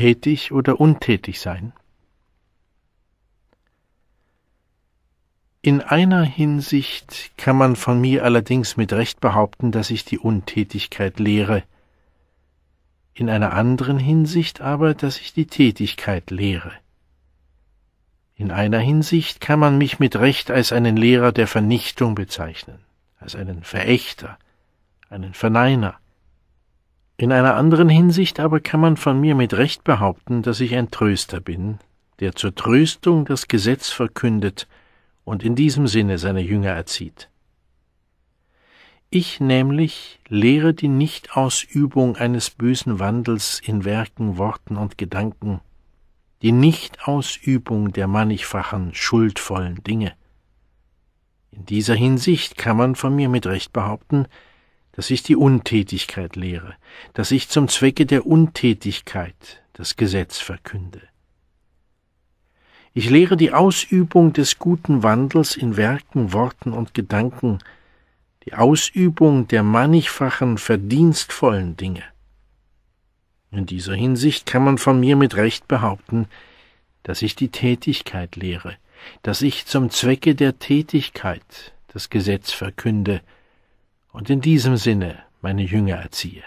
tätig oder untätig sein. In einer Hinsicht kann man von mir allerdings mit Recht behaupten, dass ich die Untätigkeit lehre, in einer anderen Hinsicht aber, dass ich die Tätigkeit lehre. In einer Hinsicht kann man mich mit Recht als einen Lehrer der Vernichtung bezeichnen, als einen Verächter, einen Verneiner, in einer anderen Hinsicht aber kann man von mir mit Recht behaupten, dass ich ein Tröster bin, der zur Tröstung das Gesetz verkündet und in diesem Sinne seine Jünger erzieht. Ich nämlich lehre die Nichtausübung eines bösen Wandels in Werken, Worten und Gedanken, die Nichtausübung der mannigfachen, schuldvollen Dinge. In dieser Hinsicht kann man von mir mit Recht behaupten, dass ich die Untätigkeit lehre, dass ich zum Zwecke der Untätigkeit das Gesetz verkünde. Ich lehre die Ausübung des guten Wandels in Werken, Worten und Gedanken, die Ausübung der mannigfachen, verdienstvollen Dinge. In dieser Hinsicht kann man von mir mit Recht behaupten, dass ich die Tätigkeit lehre, dass ich zum Zwecke der Tätigkeit das Gesetz verkünde, und in diesem Sinne meine Jünger erziehe.